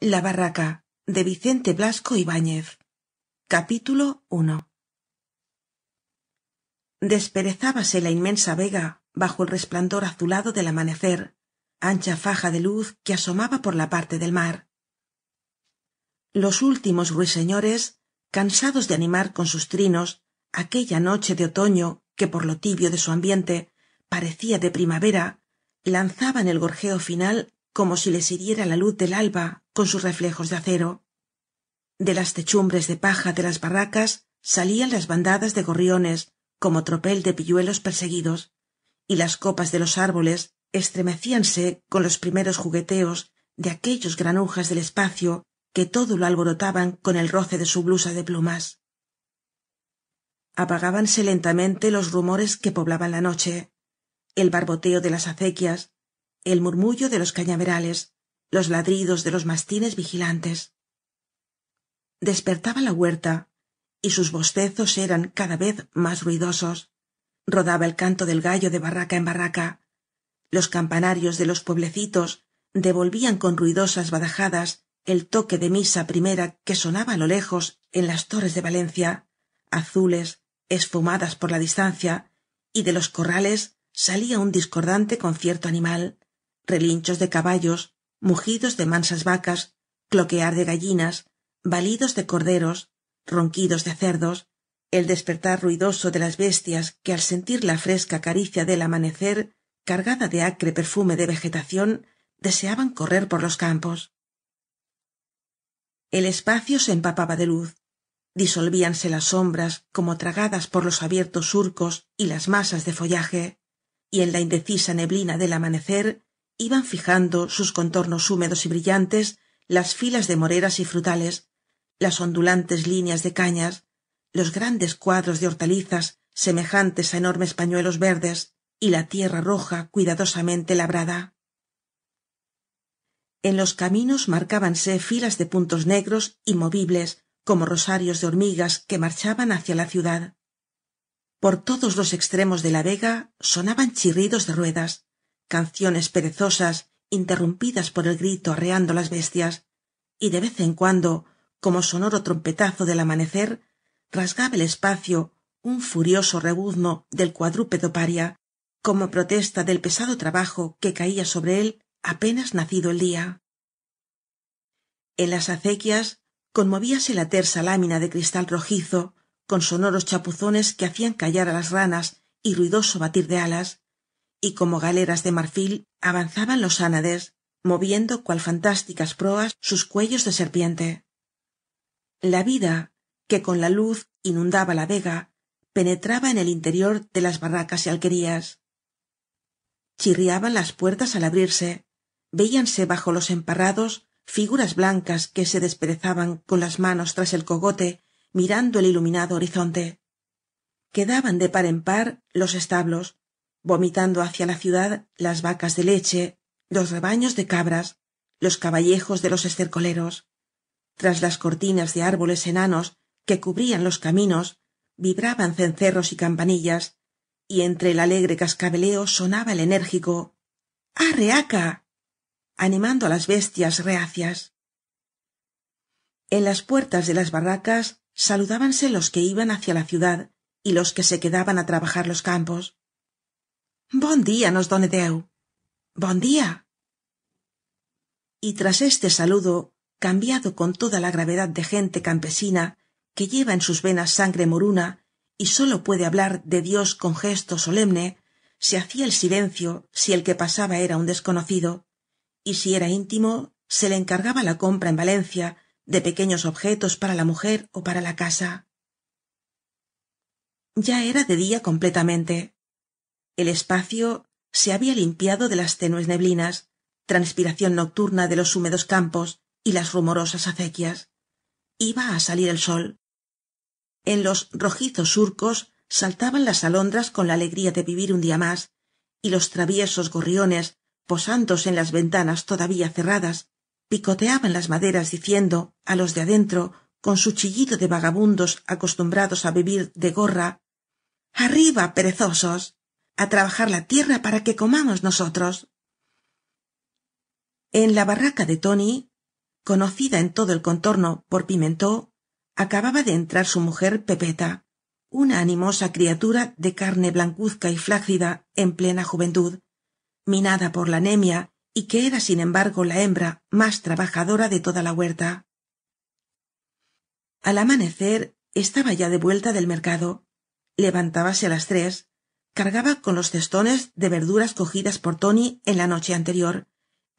La barraca de Vicente Blasco Ibáñez. Capítulo Desperezábase la inmensa vega bajo el resplandor azulado del amanecer, ancha faja de luz que asomaba por la parte del mar. Los últimos ruiseñores, cansados de animar con sus trinos aquella noche de otoño que por lo tibio de su ambiente parecía de primavera, lanzaban el gorjeo final como si les hiriera la luz del alba con sus reflejos de acero de las techumbres de paja de las barracas salían las bandadas de gorriones como tropel de pilluelos perseguidos y las copas de los árboles estremecíanse con los primeros jugueteos de aquellos granujas del espacio que todo lo alborotaban con el roce de su blusa de plumas apagábanse lentamente los rumores que poblaban la noche el barboteo de las acequias el murmullo de los cañaverales los ladridos de los mastines vigilantes despertaba la huerta y sus bostezos eran cada vez más ruidosos rodaba el canto del gallo de barraca en barraca los campanarios de los pueblecitos devolvían con ruidosas badajadas el toque de misa primera que sonaba a lo lejos en las torres de valencia azules esfumadas por la distancia y de los corrales salía un discordante concierto animal relinchos de caballos mugidos de mansas vacas cloquear de gallinas balidos de corderos ronquidos de cerdos el despertar ruidoso de las bestias que al sentir la fresca caricia del amanecer cargada de acre perfume de vegetación deseaban correr por los campos el espacio se empapaba de luz disolvíanse las sombras como tragadas por los abiertos surcos y las masas de follaje y en la indecisa neblina del amanecer iban fijando sus contornos húmedos y brillantes las filas de moreras y frutales las ondulantes líneas de cañas los grandes cuadros de hortalizas semejantes a enormes pañuelos verdes y la tierra roja cuidadosamente labrada en los caminos marcábanse filas de puntos negros y movibles, como rosarios de hormigas que marchaban hacia la ciudad por todos los extremos de la vega sonaban chirridos de ruedas canciones perezosas interrumpidas por el grito arreando las bestias y de vez en cuando como sonoro trompetazo del amanecer rasgaba el espacio un furioso rebuzno del cuadrúpedo paria como protesta del pesado trabajo que caía sobre él apenas nacido el día en las acequias conmovíase la tersa lámina de cristal rojizo con sonoros chapuzones que hacían callar a las ranas y ruidoso batir de alas y como galeras de marfil avanzaban los ánades moviendo cual fantásticas proas sus cuellos de serpiente la vida que con la luz inundaba la vega penetraba en el interior de las barracas y alquerías chirriaban las puertas al abrirse veíanse bajo los emparrados figuras blancas que se desperezaban con las manos tras el cogote mirando el iluminado horizonte quedaban de par en par los establos vomitando hacia la ciudad las vacas de leche los rebaños de cabras los caballejos de los estercoleros tras las cortinas de árboles enanos que cubrían los caminos vibraban cencerros y campanillas y entre el alegre cascabeleo sonaba el enérgico arreaca animando a las bestias reacias en las puertas de las barracas saludábanse los que iban hacia la ciudad y los que se quedaban a trabajar los campos Bon día, nos donedeu. Bon día. Y tras este saludo, cambiado con toda la gravedad de gente campesina que lleva en sus venas sangre moruna y sólo puede hablar de Dios con gesto solemne, se hacía el silencio si el que pasaba era un desconocido, y si era íntimo, se le encargaba la compra en Valencia de pequeños objetos para la mujer o para la casa. Ya era de día completamente el espacio se había limpiado de las tenues neblinas transpiración nocturna de los húmedos campos y las rumorosas acequias iba a salir el sol en los rojizos surcos saltaban las alondras con la alegría de vivir un día más y los traviesos gorriones posándose en las ventanas todavía cerradas picoteaban las maderas diciendo a los de adentro con su chillido de vagabundos acostumbrados a vivir de gorra arriba perezosos a trabajar la tierra para que comamos nosotros. En la barraca de Tony, conocida en todo el contorno por Pimentó, acababa de entrar su mujer Pepeta, una animosa criatura de carne blancuzca y flácida en plena juventud, minada por la anemia y que era sin embargo la hembra más trabajadora de toda la huerta. Al amanecer estaba ya de vuelta del mercado. Levantábase a las tres, cargaba con los cestones de verduras cogidas por Tony en la noche anterior,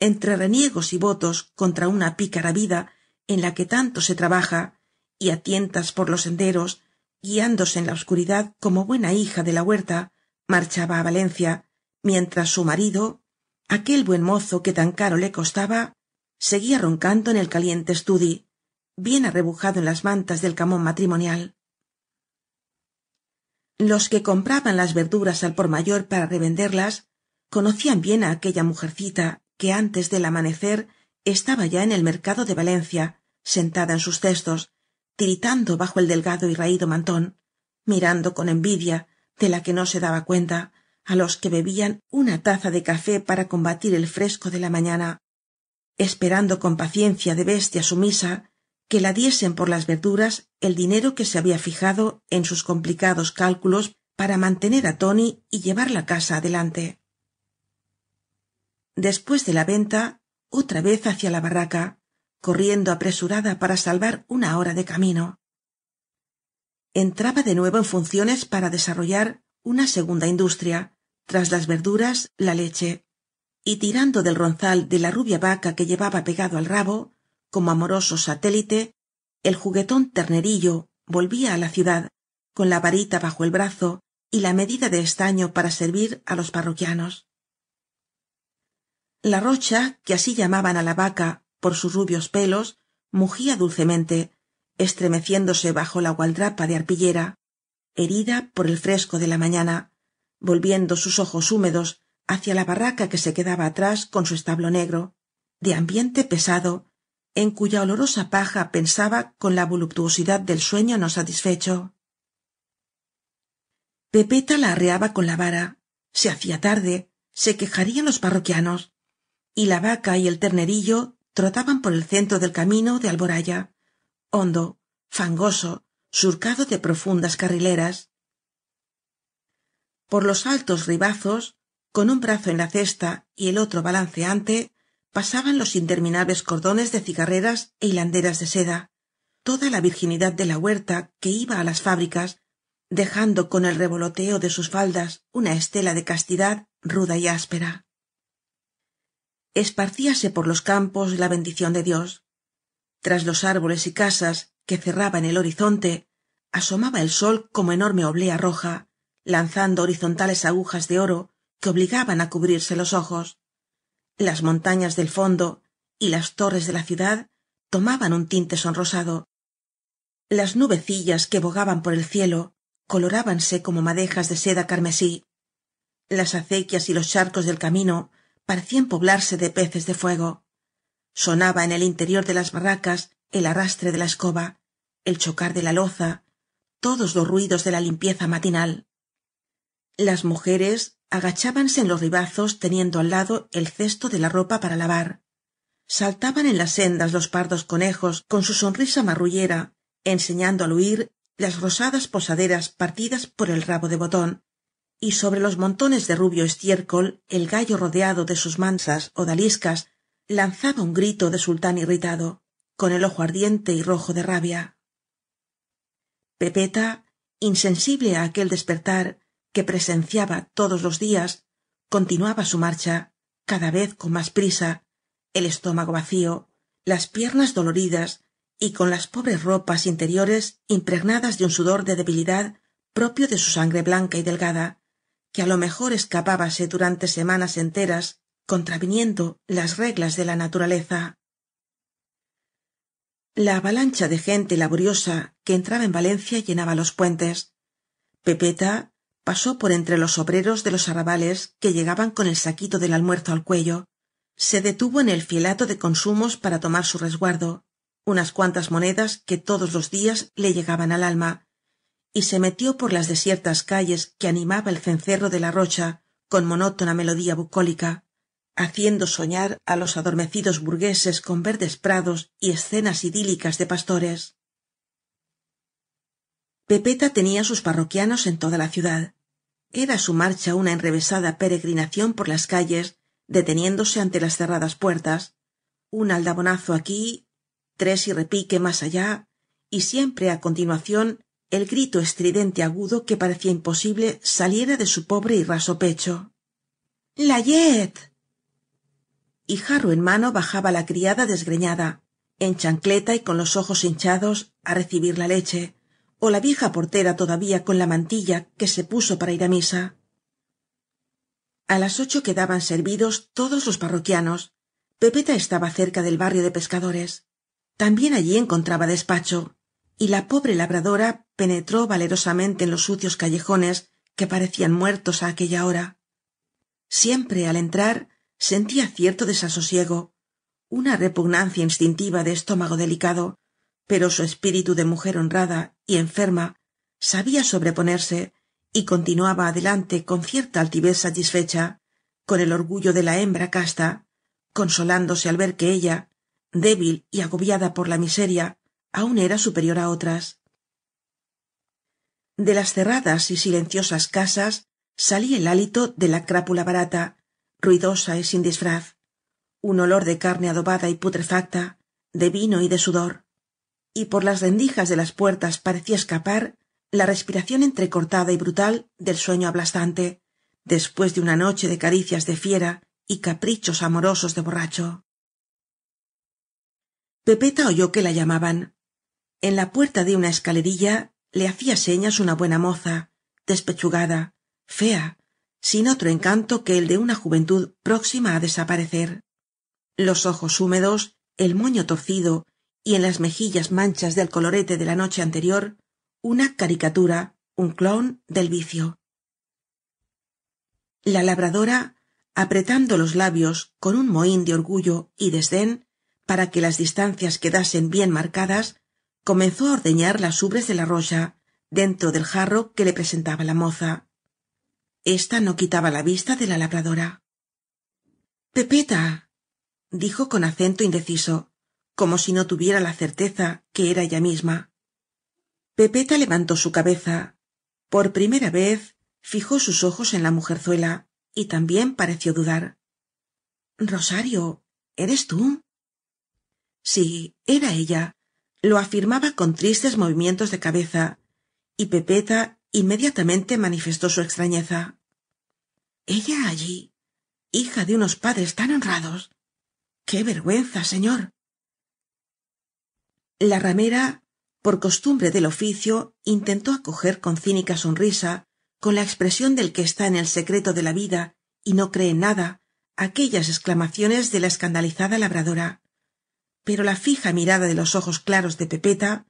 entre reniegos y votos contra una pícara vida en la que tanto se trabaja, y a tientas por los senderos, guiándose en la oscuridad como buena hija de la huerta, marchaba a Valencia, mientras su marido, aquel buen mozo que tan caro le costaba, seguía roncando en el caliente estudi, bien arrebujado en las mantas del camón matrimonial los que compraban las verduras al por mayor para revenderlas conocían bien a aquella mujercita que antes del amanecer estaba ya en el mercado de valencia sentada en sus cestos tiritando bajo el delgado y raído mantón mirando con envidia de la que no se daba cuenta a los que bebían una taza de café para combatir el fresco de la mañana esperando con paciencia de bestia sumisa que la diesen por las verduras el dinero que se había fijado en sus complicados cálculos para mantener a tony y llevar la casa adelante después de la venta otra vez hacia la barraca corriendo apresurada para salvar una hora de camino entraba de nuevo en funciones para desarrollar una segunda industria tras las verduras la leche y tirando del ronzal de la rubia vaca que llevaba pegado al rabo como amoroso satélite el juguetón ternerillo volvía a la ciudad con la varita bajo el brazo y la medida de estaño para servir a los parroquianos la rocha que así llamaban a la vaca por sus rubios pelos mugía dulcemente estremeciéndose bajo la gualdrapa de arpillera herida por el fresco de la mañana volviendo sus ojos húmedos hacia la barraca que se quedaba atrás con su establo negro de ambiente pesado en cuya olorosa paja pensaba con la voluptuosidad del sueño no satisfecho pepeta la arreaba con la vara se hacía tarde se quejarían los parroquianos y la vaca y el ternerillo trotaban por el centro del camino de alboraya hondo fangoso surcado de profundas carrileras por los altos ribazos con un brazo en la cesta y el otro balanceante pasaban los interminables cordones de cigarreras e hilanderas de seda toda la virginidad de la huerta que iba a las fábricas dejando con el revoloteo de sus faldas una estela de castidad ruda y áspera esparcíase por los campos la bendición de dios tras los árboles y casas que cerraban el horizonte asomaba el sol como enorme oblea roja lanzando horizontales agujas de oro que obligaban a cubrirse los ojos las montañas del fondo y las torres de la ciudad tomaban un tinte sonrosado las nubecillas que bogaban por el cielo colorábanse como madejas de seda carmesí las acequias y los charcos del camino parecían poblarse de peces de fuego sonaba en el interior de las barracas el arrastre de la escoba el chocar de la loza todos los ruidos de la limpieza matinal las mujeres agachábanse en los ribazos teniendo al lado el cesto de la ropa para lavar saltaban en las sendas los pardos conejos con su sonrisa marrullera enseñando al huir las rosadas posaderas partidas por el rabo de botón y sobre los montones de rubio estiércol el gallo rodeado de sus mansas odaliscas lanzaba un grito de sultán irritado con el ojo ardiente y rojo de rabia pepeta insensible a aquel despertar que presenciaba todos los días continuaba su marcha cada vez con más prisa el estómago vacío las piernas doloridas y con las pobres ropas interiores impregnadas de un sudor de debilidad propio de su sangre blanca y delgada que a lo mejor escapábase durante semanas enteras contraviniendo las reglas de la naturaleza la avalancha de gente laboriosa que entraba en valencia llenaba los puentes pepeta pasó por entre los obreros de los arrabales que llegaban con el saquito del almuerzo al cuello se detuvo en el fielato de consumos para tomar su resguardo unas cuantas monedas que todos los días le llegaban al alma y se metió por las desiertas calles que animaba el cencerro de la rocha con monótona melodía bucólica haciendo soñar a los adormecidos burgueses con verdes prados y escenas idílicas de pastores pepeta tenía sus parroquianos en toda la ciudad era su marcha una enrevesada peregrinación por las calles deteniéndose ante las cerradas puertas un aldabonazo aquí tres y repique más allá y siempre a continuación el grito estridente agudo que parecía imposible saliera de su pobre y raso pecho layet y jarro en mano bajaba la criada desgreñada en chancleta y con los ojos hinchados a recibir la leche o la vieja portera todavía con la mantilla que se puso para ir a misa a las ocho quedaban servidos todos los parroquianos pepeta estaba cerca del barrio de pescadores también allí encontraba despacho y la pobre labradora penetró valerosamente en los sucios callejones que parecían muertos a aquella hora siempre al entrar sentía cierto desasosiego una repugnancia instintiva de estómago delicado pero su espíritu de mujer honrada y enferma sabía sobreponerse y continuaba adelante con cierta altivez satisfecha con el orgullo de la hembra casta consolándose al ver que ella débil y agobiada por la miseria aún era superior a otras de las cerradas y silenciosas casas salía el hálito de la crápula barata ruidosa y sin disfraz un olor de carne adobada y putrefacta de vino y de sudor y por las rendijas de las puertas parecía escapar la respiración entrecortada y brutal del sueño aplastante después de una noche de caricias de fiera y caprichos amorosos de borracho pepeta oyó que la llamaban en la puerta de una escalerilla le hacía señas una buena moza despechugada fea sin otro encanto que el de una juventud próxima a desaparecer los ojos húmedos el moño torcido y en las mejillas manchas del colorete de la noche anterior una caricatura un clown del vicio la labradora apretando los labios con un mohín de orgullo y desdén para que las distancias quedasen bien marcadas comenzó a ordeñar las ubres de la roya dentro del jarro que le presentaba la moza Esta no quitaba la vista de la labradora pepeta dijo con acento indeciso como si no tuviera la certeza que era ella misma. Pepeta levantó su cabeza. Por primera vez fijó sus ojos en la mujerzuela y también pareció dudar. Rosario, ¿eres tú? Sí, era ella. Lo afirmaba con tristes movimientos de cabeza, y Pepeta inmediatamente manifestó su extrañeza. Ella allí, hija de unos padres tan honrados. ¡Qué vergüenza, señor! la ramera por costumbre del oficio intentó acoger con cínica sonrisa con la expresión del que está en el secreto de la vida y no cree en nada aquellas exclamaciones de la escandalizada labradora pero la fija mirada de los ojos claros de pepeta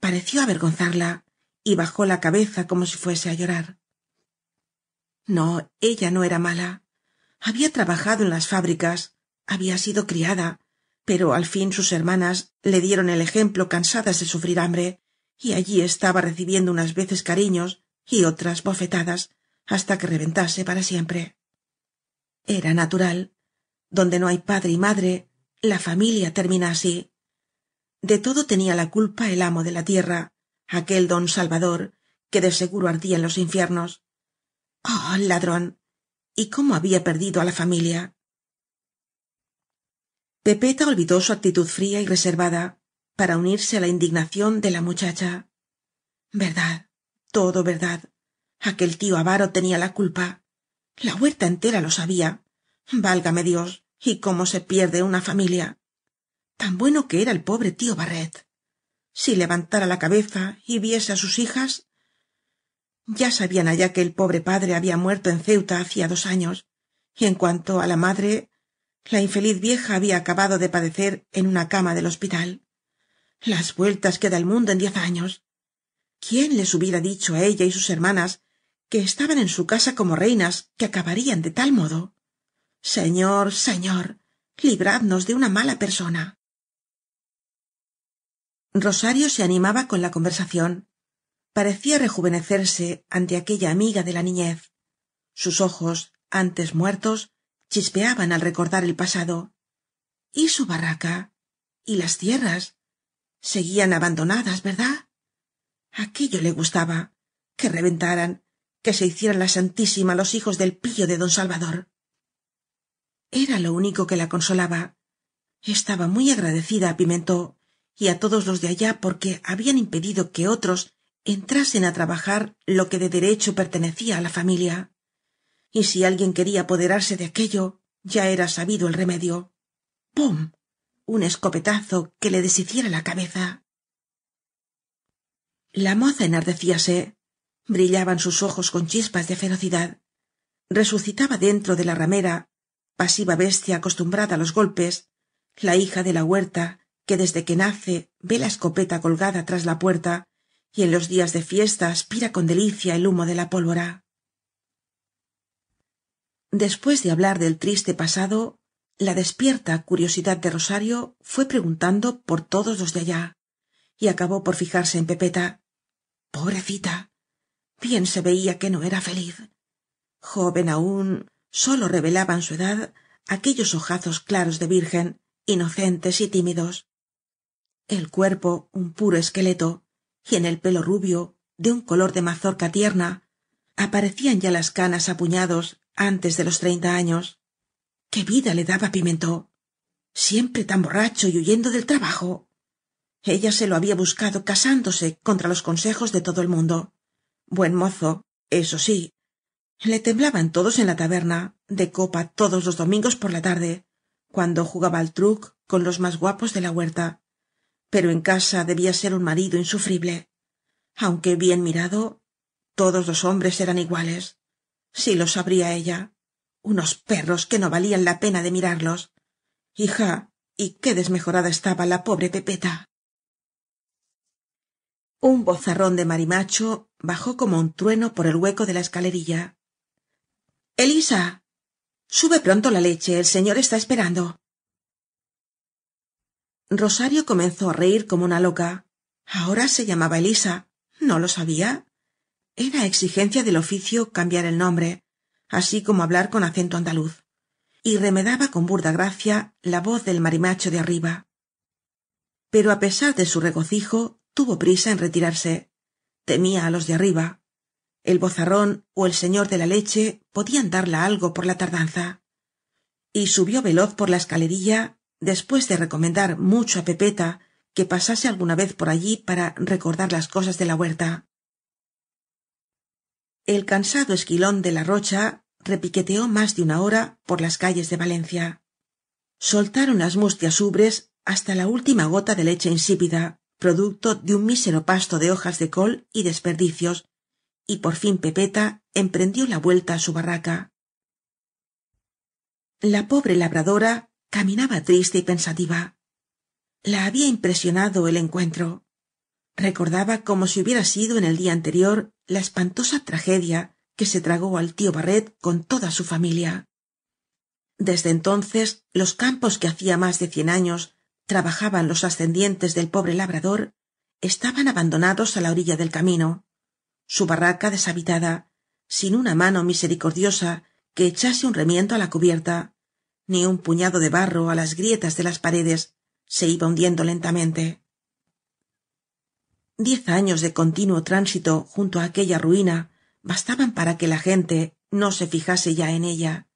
pareció avergonzarla y bajó la cabeza como si fuese a llorar no ella no era mala había trabajado en las fábricas había sido criada pero al fin sus hermanas le dieron el ejemplo cansadas de sufrir hambre y allí estaba recibiendo unas veces cariños y otras bofetadas hasta que reventase para siempre era natural donde no hay padre y madre la familia termina así de todo tenía la culpa el amo de la tierra aquel don salvador que de seguro ardía en los infiernos oh ladrón y cómo había perdido a la familia pepeta olvidó su actitud fría y reservada para unirse a la indignación de la muchacha verdad todo verdad aquel tío avaro tenía la culpa la huerta entera lo sabía válgame dios y cómo se pierde una familia tan bueno que era el pobre tío barret si levantara la cabeza y viese a sus hijas ya sabían allá que el pobre padre había muerto en ceuta hacía dos años y en cuanto a la madre la infeliz vieja había acabado de padecer en una cama del hospital las vueltas que da el mundo en diez años quién les hubiera dicho a ella y sus hermanas que estaban en su casa como reinas que acabarían de tal modo señor señor libradnos de una mala persona rosario se animaba con la conversación parecía rejuvenecerse ante aquella amiga de la niñez sus ojos antes muertos chispeaban al recordar el pasado y su barraca y las tierras seguían abandonadas verdad aquello le gustaba que reventaran que se hicieran la santísima los hijos del pillo de don salvador era lo único que la consolaba estaba muy agradecida a pimentó y a todos los de allá porque habían impedido que otros entrasen a trabajar lo que de derecho pertenecía a la familia y si alguien quería apoderarse de aquello ya era sabido el remedio pum un escopetazo que le deshiciera la cabeza la moza enardecíase brillaban sus ojos con chispas de ferocidad resucitaba dentro de la ramera pasiva bestia acostumbrada a los golpes la hija de la huerta que desde que nace ve la escopeta colgada tras la puerta y en los días de fiesta aspira con delicia el humo de la pólvora después de hablar del triste pasado la despierta curiosidad de rosario fue preguntando por todos los de allá y acabó por fijarse en pepeta pobrecita bien se veía que no era feliz joven aún sólo revelaban su edad aquellos ojazos claros de virgen inocentes y tímidos el cuerpo un puro esqueleto y en el pelo rubio de un color de mazorca tierna aparecían ya las canas antes de los treinta años qué vida le daba pimentó siempre tan borracho y huyendo del trabajo ella se lo había buscado casándose contra los consejos de todo el mundo buen mozo eso sí le temblaban todos en la taberna de copa todos los domingos por la tarde cuando jugaba al truc con los más guapos de la huerta pero en casa debía ser un marido insufrible aunque bien mirado todos los hombres eran iguales si lo sabría ella unos perros que no valían la pena de mirarlos hija y qué desmejorada estaba la pobre pepeta un bozarrón de marimacho bajó como un trueno por el hueco de la escalerilla elisa sube pronto la leche el señor está esperando rosario comenzó a reír como una loca ahora se llamaba elisa no lo sabía era exigencia del oficio cambiar el nombre así como hablar con acento andaluz y remedaba con burda gracia la voz del marimacho de arriba pero a pesar de su regocijo tuvo prisa en retirarse temía a los de arriba el bozarrón o el señor de la leche podían darla algo por la tardanza y subió veloz por la escalerilla después de recomendar mucho a pepeta que pasase alguna vez por allí para recordar las cosas de la huerta el cansado esquilón de la rocha repiqueteó más de una hora por las calles de valencia soltaron las mustias ubres hasta la última gota de leche insípida producto de un mísero pasto de hojas de col y desperdicios y por fin pepeta emprendió la vuelta a su barraca la pobre labradora caminaba triste y pensativa la había impresionado el encuentro recordaba como si hubiera sido en el día anterior la espantosa tragedia que se tragó al tío barret con toda su familia desde entonces los campos que hacía más de cien años trabajaban los ascendientes del pobre labrador estaban abandonados a la orilla del camino su barraca deshabitada sin una mano misericordiosa que echase un remiendo a la cubierta ni un puñado de barro a las grietas de las paredes se iba hundiendo lentamente diez años de continuo tránsito junto a aquella ruina bastaban para que la gente no se fijase ya en ella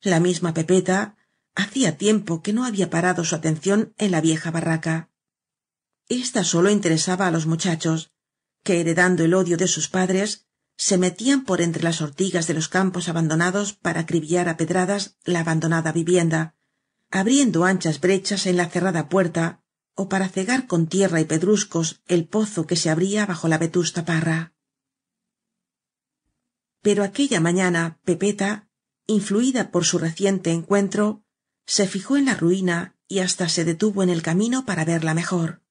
la misma pepeta hacía tiempo que no había parado su atención en la vieja barraca esta sólo interesaba a los muchachos que heredando el odio de sus padres se metían por entre las ortigas de los campos abandonados para acribillar a pedradas la abandonada vivienda abriendo anchas brechas en la cerrada puerta o para cegar con tierra y pedruscos el pozo que se abría bajo la vetusta parra pero aquella mañana pepeta influida por su reciente encuentro se fijó en la ruina y hasta se detuvo en el camino para verla mejor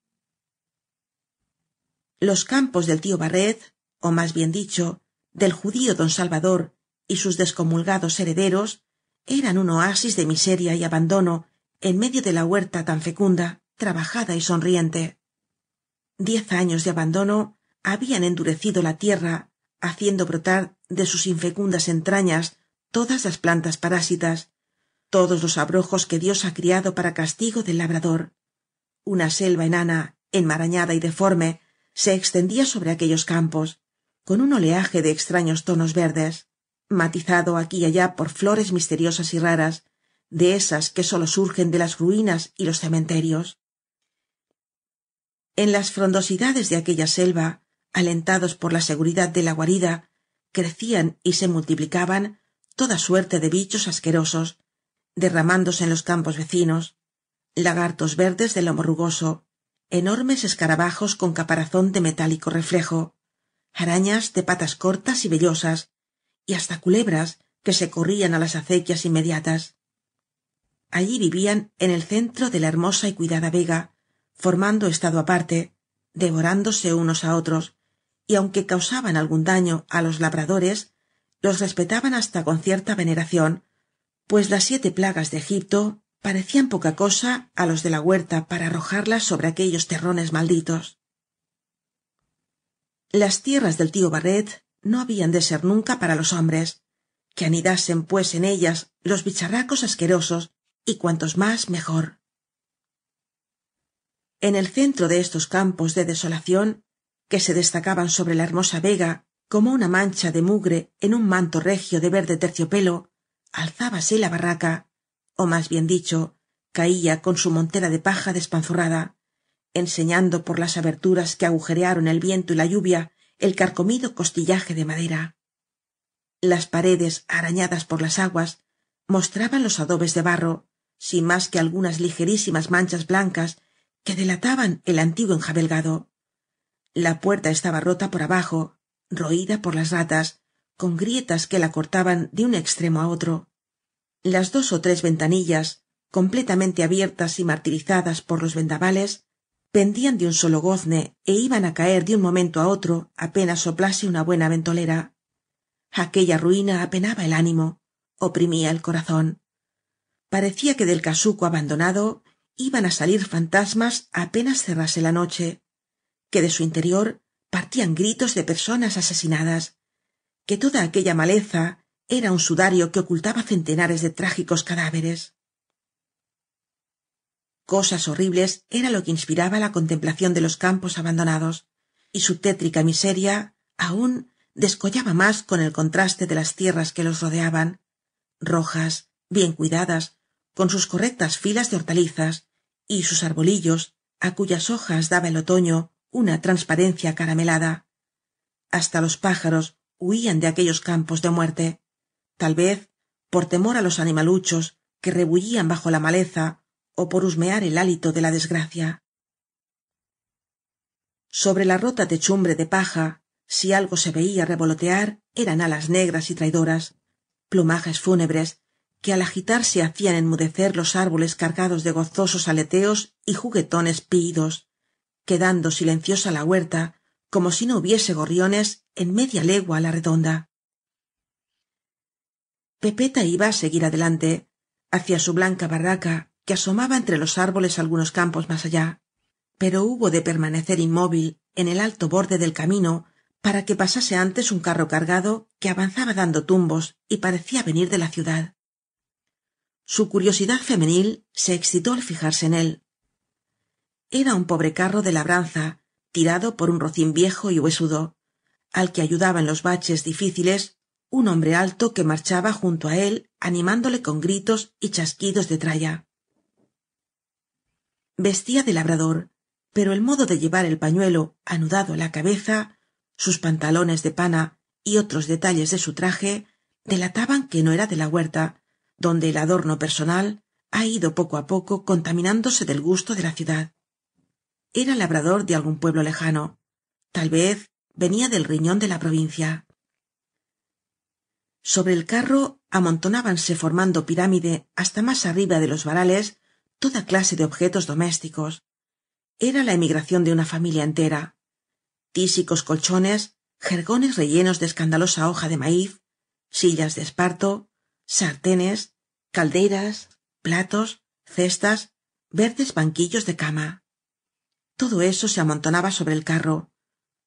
los campos del tío barret o más bien dicho del judío don salvador y sus descomulgados herederos eran un oasis de miseria y abandono en medio de la huerta tan fecunda trabajada y sonriente diez años de abandono habían endurecido la tierra haciendo brotar de sus infecundas entrañas todas las plantas parásitas todos los abrojos que dios ha criado para castigo del labrador una selva enana enmarañada y deforme se extendía sobre aquellos campos con un oleaje de extraños tonos verdes matizado aquí y allá por flores misteriosas y raras de esas que sólo surgen de las ruinas y los cementerios en las frondosidades de aquella selva alentados por la seguridad de la guarida crecían y se multiplicaban toda suerte de bichos asquerosos derramándose en los campos vecinos lagartos verdes de lomo rugoso enormes escarabajos con caparazón de metálico reflejo arañas de patas cortas y vellosas y hasta culebras que se corrían a las acequias inmediatas allí vivían en el centro de la hermosa y cuidada vega formando estado aparte devorándose unos a otros y aunque causaban algún daño a los labradores los respetaban hasta con cierta veneración pues las siete plagas de egipto parecían poca cosa a los de la huerta para arrojarlas sobre aquellos terrones malditos las tierras del tío barret no habían de ser nunca para los hombres que anidasen pues en ellas los bicharracos asquerosos y cuantos más mejor en el centro de estos campos de desolación que se destacaban sobre la hermosa vega como una mancha de mugre en un manto regio de verde terciopelo alzábase la barraca o más bien dicho caía con su montera de paja despanzurrada enseñando por las aberturas que agujerearon el viento y la lluvia el carcomido costillaje de madera las paredes arañadas por las aguas mostraban los adobes de barro sin más que algunas ligerísimas manchas blancas que delataban el antiguo enjabelgado la puerta estaba rota por abajo roída por las ratas con grietas que la cortaban de un extremo a otro las dos o tres ventanillas completamente abiertas y martirizadas por los vendavales pendían de un solo gozne e iban a caer de un momento a otro apenas soplase una buena ventolera aquella ruina apenaba el ánimo oprimía el corazón parecía que del casuco abandonado iban a salir fantasmas apenas cerrase la noche que de su interior partían gritos de personas asesinadas que toda aquella maleza era un sudario que ocultaba centenares de trágicos cadáveres cosas horribles era lo que inspiraba la contemplación de los campos abandonados y su tétrica miseria aún descollaba más con el contraste de las tierras que los rodeaban rojas bien cuidadas con sus correctas filas de hortalizas y sus arbolillos a cuyas hojas daba el otoño una transparencia caramelada hasta los pájaros huían de aquellos campos de muerte tal vez por temor a los animaluchos que rebullían bajo la maleza o por husmear el hálito de la desgracia sobre la rota techumbre de paja si algo se veía revolotear eran alas negras y traidoras plumajes fúnebres que al agitarse hacían enmudecer los árboles cargados de gozosos aleteos y juguetones píidos, quedando silenciosa la huerta como si no hubiese gorriones en media legua la redonda pepeta iba a seguir adelante hacia su blanca barraca que asomaba entre los árboles algunos campos más allá pero hubo de permanecer inmóvil en el alto borde del camino para que pasase antes un carro cargado que avanzaba dando tumbos y parecía venir de la ciudad su curiosidad femenil se excitó al fijarse en él. Era un pobre carro de labranza, tirado por un rocín viejo y huesudo, al que ayudaba en los baches difíciles un hombre alto que marchaba junto a él animándole con gritos y chasquidos de traya. Vestía de labrador, pero el modo de llevar el pañuelo anudado a la cabeza, sus pantalones de pana y otros detalles de su traje delataban que no era de la huerta, donde el adorno personal ha ido poco a poco contaminándose del gusto de la ciudad. Era labrador de algún pueblo lejano, tal vez venía del riñón de la provincia. Sobre el carro amontonábanse formando pirámide hasta más arriba de los varales toda clase de objetos domésticos. Era la emigración de una familia entera. Tísicos colchones, jergones rellenos de escandalosa hoja de maíz, sillas de esparto, sartenes calderas platos cestas verdes banquillos de cama todo eso se amontonaba sobre el carro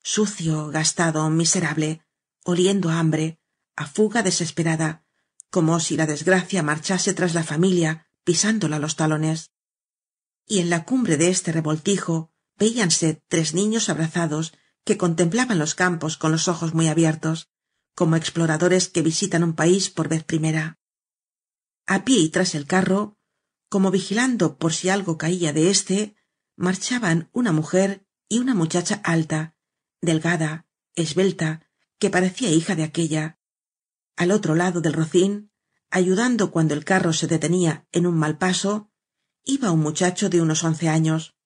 sucio gastado miserable oliendo a hambre a fuga desesperada como si la desgracia marchase tras la familia pisándola los talones y en la cumbre de este revoltijo veíanse tres niños abrazados que contemplaban los campos con los ojos muy abiertos como exploradores que visitan un país por vez primera a pie y tras el carro como vigilando por si algo caía de éste marchaban una mujer y una muchacha alta delgada esbelta que parecía hija de aquella al otro lado del rocín ayudando cuando el carro se detenía en un mal paso iba un muchacho de unos once años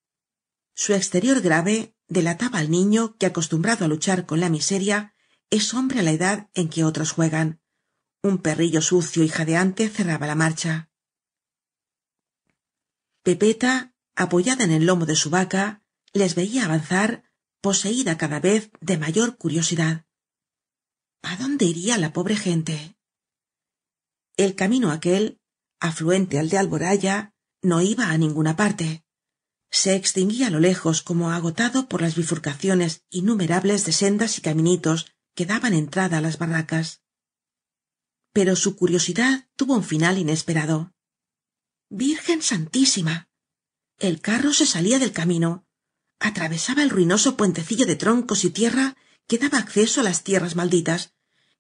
su exterior grave delataba al niño que acostumbrado a luchar con la miseria es hombre a la edad en que otros juegan un perrillo sucio y jadeante cerraba la marcha pepeta apoyada en el lomo de su vaca les veía avanzar poseída cada vez de mayor curiosidad a dónde iría la pobre gente el camino aquel afluente al de alboraya no iba a ninguna parte se extinguía a lo lejos como agotado por las bifurcaciones innumerables de sendas y caminitos que daban entrada a las barracas pero su curiosidad tuvo un final inesperado virgen santísima el carro se salía del camino atravesaba el ruinoso puentecillo de troncos y tierra que daba acceso a las tierras malditas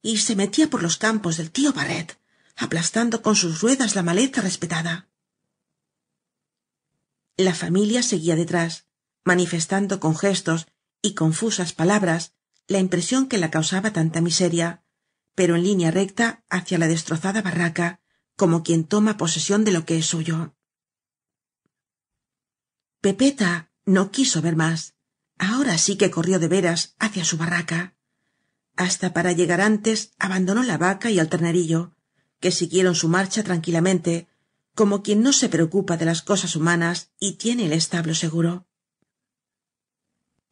y se metía por los campos del tío barret aplastando con sus ruedas la maleza respetada la familia seguía detrás manifestando con gestos y confusas palabras la impresión que la causaba tanta miseria pero en línea recta hacia la destrozada barraca como quien toma posesión de lo que es suyo pepeta no quiso ver más ahora sí que corrió de veras hacia su barraca hasta para llegar antes abandonó la vaca y el ternerillo que siguieron su marcha tranquilamente como quien no se preocupa de las cosas humanas y tiene el establo seguro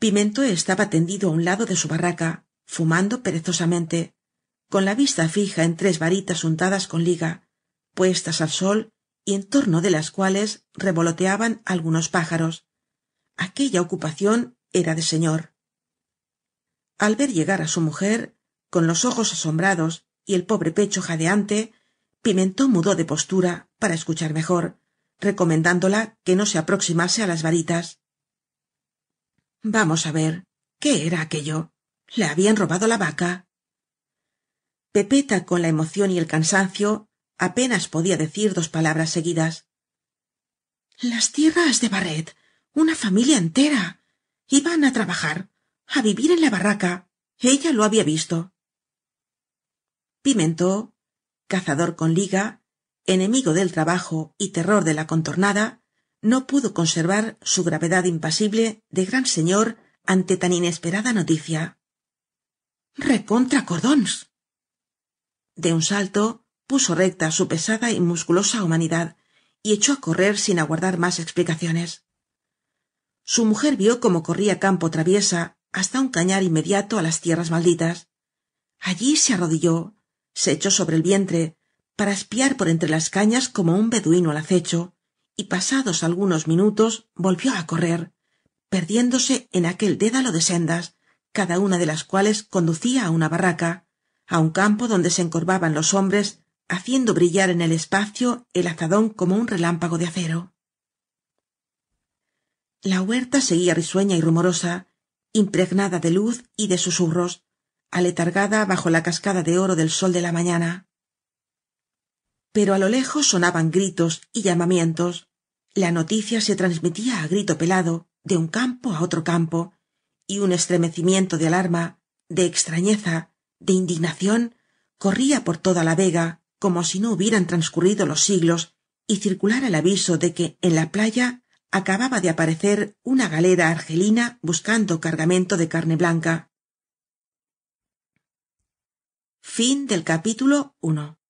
pimentó estaba tendido a un lado de su barraca fumando perezosamente con la vista fija en tres varitas untadas con liga puestas al sol y en torno de las cuales revoloteaban algunos pájaros aquella ocupación era de señor al ver llegar a su mujer con los ojos asombrados y el pobre pecho jadeante pimentó mudó de postura para escuchar mejor recomendándola que no se aproximase a las varitas vamos a ver qué era aquello le habían robado la vaca pepeta con la emoción y el cansancio apenas podía decir dos palabras seguidas las tierras de barret una familia entera iban a trabajar a vivir en la barraca ella lo había visto pimentó cazador con liga enemigo del trabajo y terror de la contornada no pudo conservar su gravedad impasible de gran señor ante tan inesperada noticia. Recontra cordons. De un salto puso recta su pesada y musculosa humanidad y echó a correr sin aguardar más explicaciones. Su mujer vio cómo corría campo traviesa hasta un cañar inmediato a las tierras malditas. Allí se arrodilló, se echó sobre el vientre, para espiar por entre las cañas como un beduino al acecho, y pasados algunos minutos volvió a correr perdiéndose en aquel dédalo de sendas cada una de las cuales conducía a una barraca a un campo donde se encorvaban los hombres haciendo brillar en el espacio el azadón como un relámpago de acero la huerta seguía risueña y rumorosa impregnada de luz y de susurros aletargada bajo la cascada de oro del sol de la mañana pero a lo lejos sonaban gritos y llamamientos la noticia se transmitía a grito pelado de un campo a otro campo y un estremecimiento de alarma de extrañeza de indignación corría por toda la vega como si no hubieran transcurrido los siglos y circulara el aviso de que en la playa acababa de aparecer una galera argelina buscando cargamento de carne blanca. Fin del capítulo 1